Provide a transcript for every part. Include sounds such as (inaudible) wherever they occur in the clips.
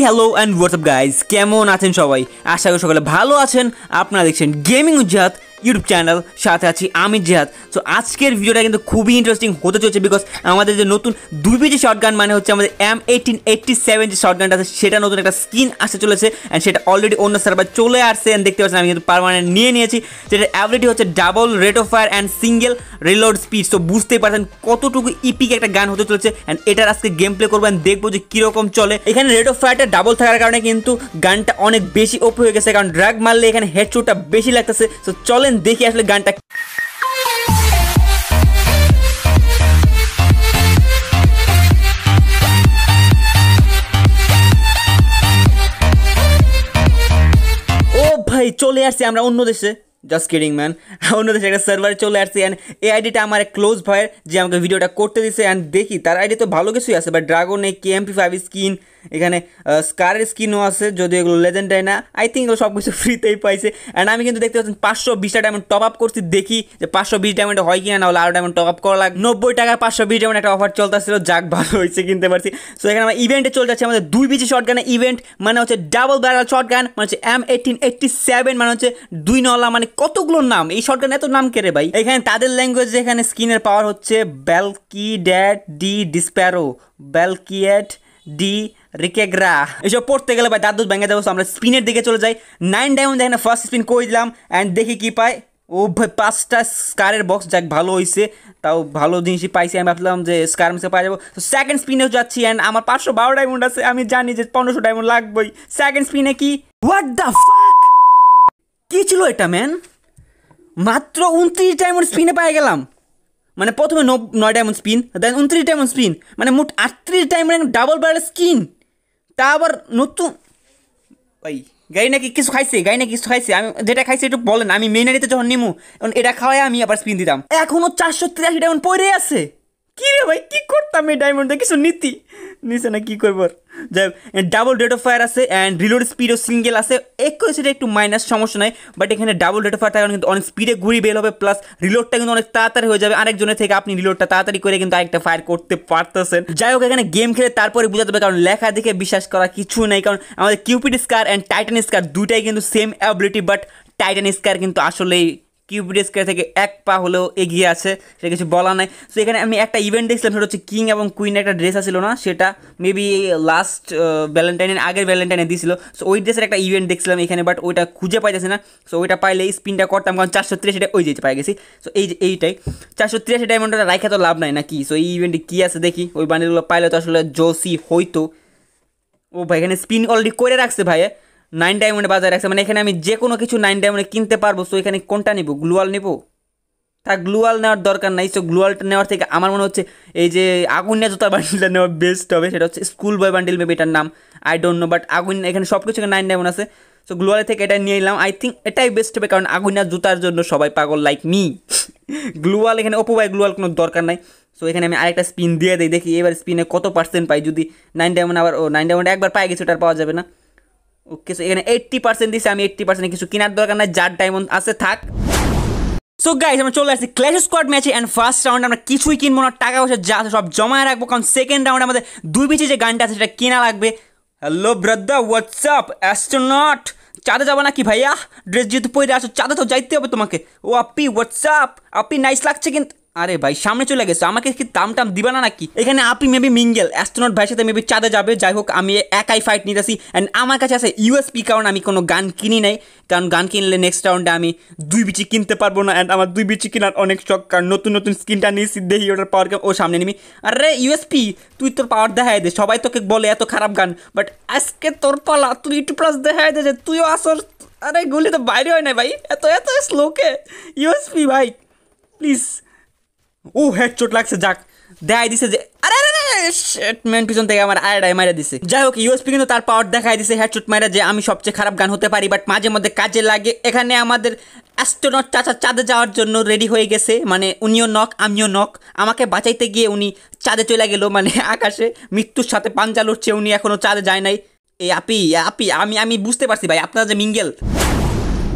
high hello and WhatsApp guys কেমন আছেন সবাই আশা করি সকালে ভালো আছেন আপনারা দেখছেন গেমিং উজ্জাত ইউটিউব চ্যানেল সাথে আছি আমি জেহাদ সো আজকের ভিডিওটা কিন্তু খুবই ইন্টারেস্টিং হতে চলেছে বিকজ আমাদের যে নতুন দুবি যে শর্টগান মানে হচ্ছে আমাদের এম এইটিন এইটটি সেভেন যে শর্টগানটা আছে সেটা নতুন একটা স্কিন আসতে চলেছে অ্যান্ড সেটা অলরেডি অন্য সার্ভার চলে আসছে অ্যান্ড দেখতে পাচ্ছেন আমি কিন্তু পারমানেন্ট নিয়ে নিয়েছি যেটা অ্যাবিলিটি হচ্ছে double rate of fire and single reload speed so বুঝতেই পারছেন কতটুকু ইপিক একটা গান হতে চলেছে অ্যান্ড এটার আজকে গেম প্লে করবো অ্যান্ড দেখবো যে কীরকম চলে এখানে রেট অফ ফায়ারটা ডাবল থাকার কারণে কিন্তু গানটা অনেক বেশি ওপ হয়ে গেছে কারণ ড্রাগ মারলে এখানে হেডশুটটা বেশি লাগতেছে সো চলে চলেন দেখি আসলে গানটা ও ভাই চলে আসছি আমরা অন্য দেশে জাস্ট কিডিং ম্যান অন্য দেশে একটা সার্ভারে চলে আসছে অ্যান্ড এই আইডিটা আমার এক ক্লোজ ভাইয়ের যে আমাকে ভিডিওটা করতে দিছে অ্যান্ড দেখি তার আইডি তো ভালো কিছুই আছে ড্রাগন এই কে এমপি ফাইভ স্কিন এখানে স্কারের স্কিনও আছে যদি এগুলো হয় না আই থিঙ্ক এগুলো সব কিছু ফ্রিতেই (laughs) পাইছে অ্যান্ড আমি কিন্তু দেখতে পাচ্ছি পাঁচশো বিশটা ডায়মন্ড টপ আপ করছি দেখি যে পাঁচশো বিশ ডায়মন্ড হয় কিনা নাহলে আরও ডায়মন্ড টপ আপ করা লাগে নব্বই টাকা পাঁচশো বিশ ডায়মন্ড একটা অফার চলতেছিল যাক (laughs) ভালো হয়েছে কিনতে পারছি সো এখানে আমার ইভেন্টে চলে যাচ্ছে আমাদের দুই বিচি শর্ট গানের ইভেন্ট মানে হচ্ছে ডাবল ব্যারাল শর্ট গান মানে হচ্ছে এম এইটিন এইটটি সেভেন মানে হচ্ছে দুই নলা মানে কতগুলো নাম এই শর্টগান এত নাম কেড়ে ভাই এখানে তাদের ল্যাঙ্গুয়েজ এখানে স্কিনের পাওয়ার হচ্ছে ব্যালকি ড্যাট ডি ডিসপ্যারো ব্যালকিয়েট ডি রিকেগ্রা এসব পড়তে গেলে ভাই দাদুর ভেঙে দেবো আমরা স্পিনের দিকে চলে যাই নাইন ডায়মন্ড এখানে ফার্স্ট স্পিন করে দিলাম অ্যান্ড দেখি কি পাই ও ভাই পাঁচটা স্কারের বক্স যাক ভালো হয়েছে তাও ভালো জিনিসই পাইছি আমি ভাবলাম যে স্কার মিসে পাওয়া যাবো তো সেকেন্ড স্পিনেও যাচ্ছি অ্যান্ড আমার পাঁচশো বারো ডায়মন্ড আছে আমি জানি যে পনেরোশো ডায়মন্ড লাগবেই সেকেন্ড স্পিনে কি হোয়াট দ্য কী ছিল এটা ম্যান মাত্র উনত্রিশ ডায়মন্ড স্পিনে পাই গেলাম মানে প্রথমে নয় ডায়মন্ড স্পিন দেন উনত্রিশ ডায়মন্ড স্পিন মানে মোট আটত্রিশ ডায়মন্ড ডাবল ব্যারেল স্কিন তা আবার নতুন ওই গাড়ি নাকি কিছু খাইছে গাড়ি নাকি কিছু খাইছে আমি যেটা খাইছে একটু বলেন আমি মেনারিতে যখন নিমু এখন এটা খাওয়াই আমি আবার স্পিন দিতাম এখনও চারশো তিরাশি ডায়মন্ড পড়ে আছে কী রে ভাই কী করতাম এই ডায়মন্ডে কিছু নীতি নিচে না কি করবো যাই ডাবল ডেট অফ ফায়ার আছে অ্যান্ড রিলোড স্পিডও সিঙ্গেল আছে একই সেটা একটু মাইনাস সমস্যা নাই বাট এখানে ডাবল ডেট অফ ফায়ার কিন্তু অনেক স্পিডে ঘুরি বের হবে প্লাস রিলোডটা কিন্তু অনেক তাড়াতাড়ি হয়ে যাবে আরেকজনের থেকে আপনি রিলোডটা তাড়াতাড়ি করে কিন্তু আরেকটা ফায়ার করতে পারতেছেন যাই হোক এখানে গেম খেলে তারপরে বোঝাতে হবে কারণ লেখা দেখে বিশ্বাস করা কিছু নাই কারণ আমাদের Cupid scar and Titan scar দুটাই কিন্তু same ability but Titan scar কিন্তু আসলেই কিউবিডেস্কের থেকে এক পা হলেও এগিয়ে আছে সেটা কিছু বলা নাই সো এখানে আমি একটা ইভেন্ট দেখছিলাম সেটা হচ্ছে কিং এবং কুইনের একটা ড্রেস আসছিল না সেটা মেবি লাস্ট ভ্যালেন্টাইনের আগের ভ্যালেন্টাইনে দিয়েছিল সো ওই ড্রেসের একটা ইভেন্ট দেখছিলাম এখানে বাট ওইটা খুঁজে পাইতেছে না সো ওইটা পাইলে স্পিনটা করতাম কারণ চারশো তিরাশিটা ওই যেতে পাই গেছি সো এই যে এইটাই চারশো তিরাশি ডায়মন্ডটা রাখা তো লাভ নাই না কি সো এই ইভেন্টে কী আছে দেখি ওই বান্ডিলগুলো পাইলে তো আসলে জোসি হইতো ও ভাই এখানে স্পিন অলরেডি করে রাখছে ভাইয়া নাইন ডায়মন্ডে বাজারে আছে মানে এখানে আমি যে কোনো কিছু নাইন ডায়মন্ডে কিনতে পারবো সো এখানে কোনটা নিব গ্লুয়াল নিব তা গ্লুয়াল নেওয়ার দরকার নাই সো গ্লুয়ালটা নেওয়ার থেকে আমার মনে হচ্ছে এই যে আগুনিয়া জুতার বান্ডিলটা নেওয়া বেস্ট হবে সেটা হচ্ছে স্কুল বয় বান্ডিল মেবি এটার নাম আই ডোন্ট নো বাট আগুন এখানে সব কিছু নাইন ডায়মন্ড আছে সো গ্লোয়াল থেকে এটা নিয়ে নিলাম আই থিঙ্ক এটাই বেস্ট হবে কারণ আগুনিয়া জুতার জন্য সবাই পাগল লাইক মি গ্লোয়াল এখানে ওপো বাই গ্লোয়াল কোনো দরকার নাই সো এখানে আমি আরেকটা স্পিন দিয়ে দিই দেখি এবার স্পিনে কত পার্সেন্ট পাই যদি নাইন ডায়মন্ড আবার ও নাইন ডায়মন্ড একবার পাই গেছে ওটা পাওয়া যাবে না ওকে সো এখানে এইট্টি পার্সেন্ট দিছে আমি এইট্টি পার্সেন্ট কিছু কেনার দরকার নাই যার ডায়মন্ড আছে থাক সো গাইজ আমরা চলে আসছি ক্ল্যাশ স্কোয়াড ম্যাচে অ্যান্ড ফার্স্ট রাউন্ড আমরা কিছুই কিনবো না টাকা পয়সা যা আছে সব জমায় রাখবো কারণ সেকেন্ড রাউন্ডে আমাদের দুই বিচে যে গানটা আছে সেটা কেনা লাগবে হ্যালো ব্রাদা হোয়াটসঅ্যাপ অ্যাস্ট্রোনট চাঁদে যাবো নাকি ভাইয়া ড্রেস যেহেতু পরে আসো চাঁদে তো যাইতে হবে তোমাকে ও আপি হোয়াটসঅ্যাপ আপি নাইস লাগছে কিন্তু আরে ভাই সামনে চলে গেছো আমাকে কি দাম টাম দিবা না নাকি এখানে আপনি মেবি মিঙ্গেল অ্যাস্ট্রোনট ভাইয়ের সাথে মেবি চাঁদে যাবে যাই হোক আমি একাই ফাইট নিতেছি অ্যান্ড আমার কাছে আছে ইউএসপি কারণ আমি কোনো গান কিনি নাই কারণ গান কিনলে নেক্সট রাউন্ডে আমি দুই বিচি কিনতে পারবো না অ্যান্ড আমার দুই বিচি কেনার অনেক শখ কারণ নতুন নতুন স্কিনটা নিয়েছি দেখি ওটার পাওয়ার ও সামনে নিবি আরে ইউএসপি তুই তোর পাওয়ার দেখায় দে সবাই তোকে বলে এত খারাপ গান বাট আজকে তোর পালা তুই ইউটিউব প্লাস দেখায় দে যে তুইও আসর আরে গুলি তো বাইরে হয় না ভাই এত এত স্লোকে ইউএসপি ভাই প্লিজ ও চোট লাগছে যাক দেখাই দিছে যে পিছন থেকে আমার দিছে যাই হোক তার পাওয়ার দেখাই দিছে যে আমি সবচেয়ে খারাপ গান হতে পারি বাট মাঝে মধ্যে কাজে লাগে এখানে আমাদের অ্যাস্ট্রোনট চাঁদে যাওয়ার জন্য রেডি হয়ে গেছে মানে উনিও নক আমিও নক আমাকে বাঁচাইতে গিয়ে উনি চাঁদে চলে গেল মানে আকাশে মৃত্যুর সাথে পাঞ্জা লড়ছে উনি এখনো চাঁদে যায় নাই এই আপি আপি আমি আমি বুঝতে পারছি ভাই আপনারা যে মিঙ্গেল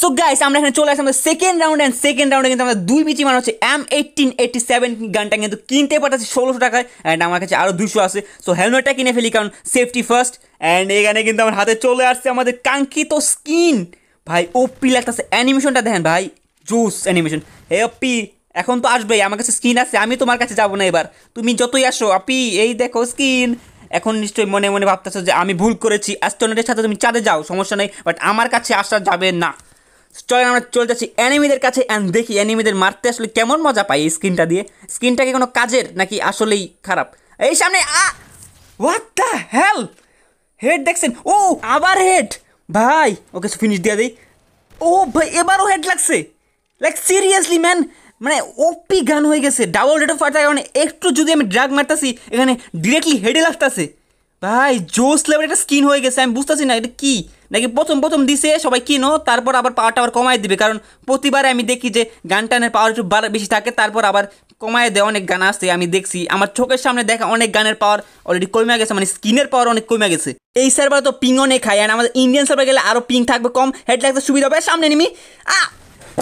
সো গাইস আমরা এখানে চলে আসলাম আমাদের সেকেন্ড রাউন্ড অ্যান্ড সেকেন্ড রাউন্ডে কিন্তু আমরা দুই বিচি মানে হচ্ছে এম এইটিন এইটি সেভেন গানটা কিন্তু কিনতে পারতেছি ষোলোশো টাকায় অ্যান্ড আমার কাছে আরও দুশো আছে সো হেলমেটটা কিনে ফেলি কারণ সেফটি ফার্স্ট অ্যান্ড এখানে কিন্তু আমার হাতে চলে আসছে আমাদের কাঙ্ক্ষিত স্কিন ভাই ওপি লাগতেছে অ্যানিমেশনটা দেখেন ভাই জুস অ্যানিমেশন হে ওপি এখন তো আসবেই আমার কাছে স্কিন আছে আমি তোমার কাছে যাবো না এবার তুমি যতই আসো আপি এই দেখো স্কিন এখন নিশ্চয়ই মনে মনে ভাবতেছো যে আমি ভুল করেছি অ্যাস্ট্রোনটের সাথে তুমি চাঁদে যাও সমস্যা নেই বাট আমার কাছে আসা যাবে না চলেন আমরা চলে যাচ্ছি অ্যানিমিদের কাছে অ্যান্ড দেখি অ্যানিমিদের মারতে আসলে কেমন মজা পাই এই স্কিনটা দিয়ে স্ক্রিনটা কি কোনো কাজের নাকি আসলেই খারাপ এই সামনে ah what the hell head দেখছেন ও আবার হেড ভাই ওকে ফিনিশ দিয়ে দিই ও ভাই এবারও হেড লাগছে লাইক সিরিয়াসলি ম্যান মানে ওপি গান হয়ে গেছে ডাবল রেট অফ ফায়ার একটু যদি আমি ড্রাগ মারতাছি এখানে ডিরেক্টলি হেডে লাগতেছে ভাই জোস লেভেল একটা স্কিন হয়ে গেছে আমি বুঝতেছি না এটা কী নাকি প্রথম প্রথম দিছে সবাই কিনো তারপর আবার পাওয়ারটা আবার কমায় দিবে কারণ প্রতিবারে আমি দেখি যে গান টানের পাওয়ার একটু বেশি থাকে তারপর আবার কমায় দেয় অনেক গান আসে আমি দেখছি আমার চোখের সামনে দেখা অনেক গানের পাওয়ার অলরেডি কমে গেছে মানে স্কিনের পাওয়ার অনেক কমে গেছে এই সার্ভার তো পিং অনেক খায় আর আমাদের ইন্ডিয়ান সার্ভার গেলে আরও পিং থাকবে কম হেড লাগতে সুবিধা হবে সামনে নিমি আ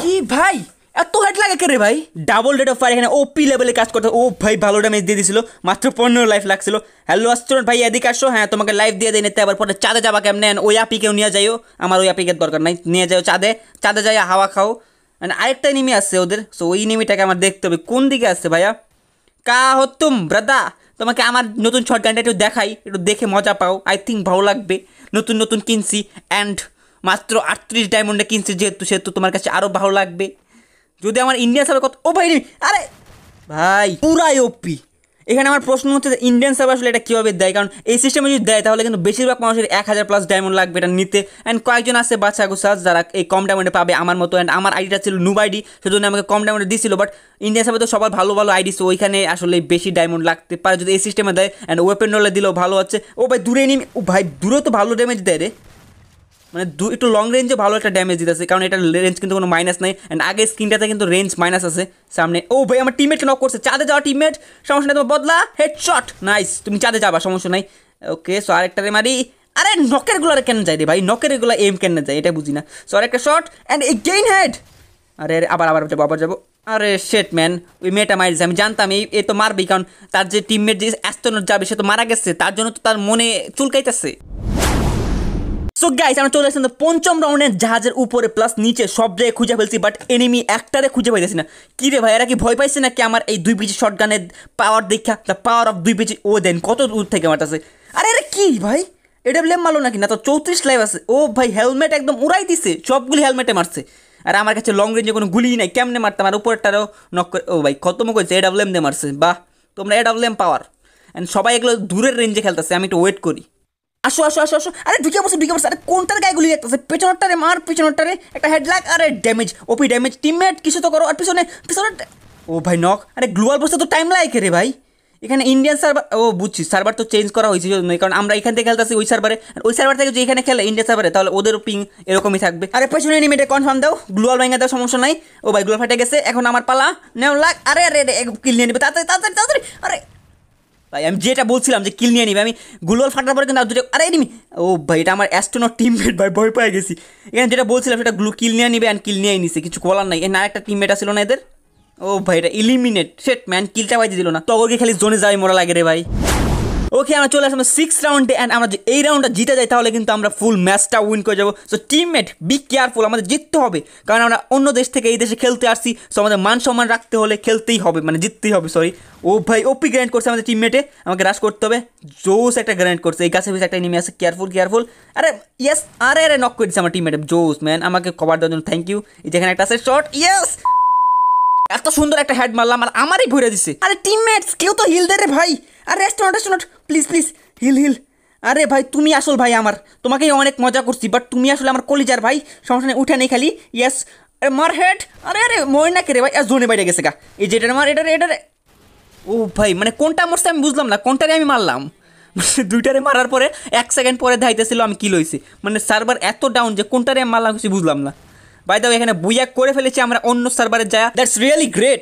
কি ভাই এত হাইট লাগে কে রে ভাই ডাবল রেট অফ ফায়ার এখানে ওপি লেভেলে কাজ করতে ও ভাই ভালো ড্যামেজ দিয়ে দিছিল মাত্র পনেরো লাইফ লাগছিল হ্যালো আস্টুডেন্ট ভাই এদিকে আসো হ্যাঁ তোমাকে লাইফ দিয়ে দেয় নিতে আবার পরে চাঁদে যাবা কেমনে ওই আপিকেও নিয়ে যাইও আমার ওই আপিকের দরকার নাই নিয়ে যাও চাঁদে চাঁদে যাই হাওয়া খাও মানে আরেকটা নেমে আসছে ওদের সো ওই নিমিটাকে আমার দেখতে হবে কোন দিকে আসছে ভাইয়া কা হতুম ব্রাদা তোমাকে আমার নতুন শর্ট গানটা একটু দেখাই একটু দেখে মজা পাও আই থিঙ্ক ভালো লাগবে নতুন নতুন কিনছি অ্যান্ড মাত্র আটত্রিশ ডায়মন্ডে কিনছি যেহেতু সেহেতু তোমার কাছে আরও ভালো লাগবে যদি আমার ইন্ডিয়ান সার্ভার কত ও ভাই আরে ভাই পুরাই ওপি এখানে আমার প্রশ্ন হচ্ছে ইন্ডিয়ান সার্ভার আসলে এটা কীভাবে দেয় কারণ এই সিস্টেমে যদি দেয় তাহলে কিন্তু বেশিরভাগ মানুষের এক হাজার প্লাস ডায়মন্ড লাগবে এটা নিতে অ্যান্ড কয়েকজন আছে বাচ্চা গুসাজ যারা এই কম ডায়মন্ডে পাবে আমার মতো অ্যান্ড আমার আইডিটা ছিল নুব আইডি সেজন্য আমাকে কম ডায়মন্ডে দিয়েছিল বাট ইন্ডিয়ান সার্ভার তো সবার ভালো ভালো আইডি সো ওইখানে আসলে বেশি ডায়মন্ড লাগতে পারে যদি এই সিস্টেমে দেয় অ্যান্ড ওয়েপেন্ডলে দিলেও ভালো হচ্ছে ও ভাই দূরে নিন ও ভাই দূরেও তো ভালো ড্যামেজ দেয় রে মানে দু একটু লং রেঞ্জে ভালো একটা ড্যামেজ দিতেছে কারণ এটা রেঞ্জ কিন্তু কোনো মাইনাস নাই অ্যান্ড আগে স্ক্রিনটাতে কিন্তু রেঞ্জ মাইনাস আছে সামনে ও ভাই আমার টিমমেটকে নক করছে চাঁদে যাওয়া টিমমেট সমস্যা নেই তোমার বদলা হেড শট নাইস তুমি চাঁদে যাবা সমস্যা নাই ওকে সো রে মারি আরে নকের গুলো কেন যায় রে ভাই নকের এগুলো এম কেন যায় এটা বুঝি না সো আরেকটা শট অ্যান্ড গেইন হেড আরে আরে আবার আবার যাবো আবার যাবো আরে শেট ম্যান ওই মেয়েটা মারিছে আমি জানতাম এই এ তো মারবেই কারণ তার যে টিমমেট যে অ্যাস্তনট যাবে সে তো মারা গেছে তার জন্য তো তার মনে চুলকাইতেছে সো গাইস আমরা চলে আসলাম পঞ্চম রাউন্ডে জাহাজের উপরে প্লাস নিচে সব জায়গায় খুঁজে ফেলছি বাট এনিমি একটারে খুঁজে পাইতেছি না কি রে ভাই এরা কি ভয় পাইছে নাকি আমার এই দুই পিচি শর্ট গানের পাওয়ার দেখা দ্য পাওয়ার অফ দুই পিচি ও দেন কত দূর থেকে মারতেছে আরে আরে কি ভাই এটা ব্লেম মারলো নাকি না তো চৌত্রিশ লাইভ আছে ও ভাই হেলমেট একদম উড়াই দিছে সবগুলি হেলমেটে মারছে আর আমার কাছে লং রেঞ্জে কোনো গুলি নাই কেমনে মারতাম আর উপরটারও নক করে ও ভাই খতম করেছে এডাবলেম দিয়ে মারছে বাহ তোমরা এডাবলেম পাওয়ার অ্যান্ড সবাই এগুলো দূরের রেঞ্জে খেলতেছে আমি একটু ওয়েট করি আসো আসো আসো আসো আরে ঢুকে বসে ঢুকে বসে আরে কোনটার গায়ে গুলি যাচ্ছে পেছনটারে মার পেছনটারে একটা হেড আরে ড্যামেজ ওপি ড্যামেজ টিমমেট কিছু তো করো আর পিছনে পিছনে ও ভাই নক আরে গ্লোয়াল বসে তো টাইম লাগে রে ভাই এখানে ইন্ডিয়ান সার্ভার ও বুঝছি সার্ভার তো চেঞ্জ করা হয়েছে জন্য কারণ আমরা এখান থেকে খেলতেছি ওই সার্ভারে ওই সার্ভার থেকে যে এখানে খেলে ইন্ডিয়ান সার্ভারে তাহলে ওদের পিং এরকমই থাকবে আরে পেছনে নিমিটে কনফার্ম দাও গ্লোয়াল ভেঙে দাও সমস্যা নাই ও ভাই গ্লোয়াল ফাটে গেছে এখন আমার পালা নেও লাগ আরে আরে কিল নিয়ে নেবে তাড়াতাড়ি তাড়াতাড়ি তাড়াতাড়ি আরে ভাই আমি যেটা বলছিলাম যে কিল নিয়ে নিবে আমি গুলোল ফাটার পরে কিন্তু আর দুটো আরে নিমি ও ভাই এটা আমার অ্যাস্ট্রোনট টিমমেট ভাই ভয় পেয়ে গেছি এখানে যেটা বলছিলাম সেটা গ্লু কিল নিয়ে নিবে অ্যান্ড কিল নিয়েই নিছে কিছু বলার নাই এখানে আরেকটা টিমমেট ছিল না এদের ও ভাই এটা ইলিমিনেট সেট ম্যান কিলটা বাজি দিল না তগরকে খালি জোনে যাই মরা লাগে রে ভাই ওকে আমরা চলে আসলাম সিক্স রাউন্ডে অ্যান্ড আমরা এই রাউন্ডটা জিতে যাই তাহলে কিন্তু আমরা ফুল ম্যাচটা উইন করে যাবো সো টিমমেট বি কেয়ারফুল আমাদের জিততে হবে কারণ আমরা অন্য দেশ থেকে এই দেশে খেলতে আসছি সো আমাদের মান সম্মান রাখতে হলে খেলতেই হবে মানে জিততেই হবে সরি ও ভাই ওপি গ্র্যান্ড করছে আমাদের টিমমেটে আমাকে রাশ করতে হবে জোস একটা গ্র্যান্ড করছে এই কাছে একটা নিমে আসে কেয়ারফুল কেয়ারফুল আরে ইয়েস আরে আরে নক করে দিচ্ছে আমার টিমমেটে জোস ম্যান আমাকে কভার দেওয়ার জন্য থ্যাংক ইউ যেখানে একটা আছে শর্ট ইয়েস এত সুন্দর একটা হেড মারলাম আর আমারই ভরে দিছে আরে টিমমেটস কেউ তো হিল দেরে রে ভাই আর restaurant restaurant please please heal heal আরে ভাই তুমি আসল ভাই আমার তোমাকেই অনেক মজা করছি বাট তুমি আসলে আমার কলিজার ভাই সমস্যা নেই উঠে নেই খালি ইয়াস আরে মার হেড আরে আরে মরে না কে রে ভাই জোনে বাইরে গেছে গা এই যে এটা মার এটা রে ও ভাই মানে কোনটা মরছে আমি বুঝলাম না কোনটারে আমি মারলাম (laughs) দুইটারে মারার পরে এক সেকেন্ড পরে দেখাইতেছিল আমি কি লইছি মানে সার্ভার এত ডাউন যে কোনটারে মারলাম কিছু বুঝলাম না ভাই দাও এখানে বুইয়া করে ফেলেছি আমরা অন্য সার্ভারে যাওয়া that's really great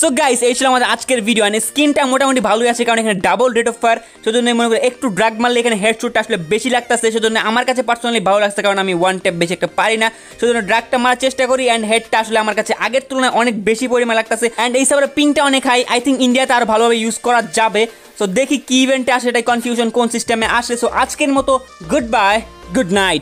so guys এই ছিল আমাদের আজকের ভিডিও মানে স্কিনটা মোটামুটি ভালোই আছে কারণ এখানে ডাবল রেট অফ সেই সেজন্য মনে করি একটু ড্রাগ মারলে এখানে হেড শুটটা আসলে বেশি লাগতেছে সেজন্য আমার কাছে পার্সোনালি ভালো লাগছে কারণ আমি ওয়ান ট্যাপ বেশি একটা পারি না সেজন্য ড্রাগটা মারার চেষ্টা করি অ্যান্ড হেডটা আসলে আমার কাছে আগের তুলনায় অনেক বেশি পরিমাণ লাগতেছে অ্যান্ড এই হিসাবে পিংটা অনেক হাই আই থিঙ্ক ইন্ডিয়াতে আরও ভালোভাবে ইউজ করা যাবে সো দেখি কি ইভেন্টে আসে এটাই কনফিউশন কোন সিস্টেমে আসে সো আজকের মতো গুড বাই গুড নাইট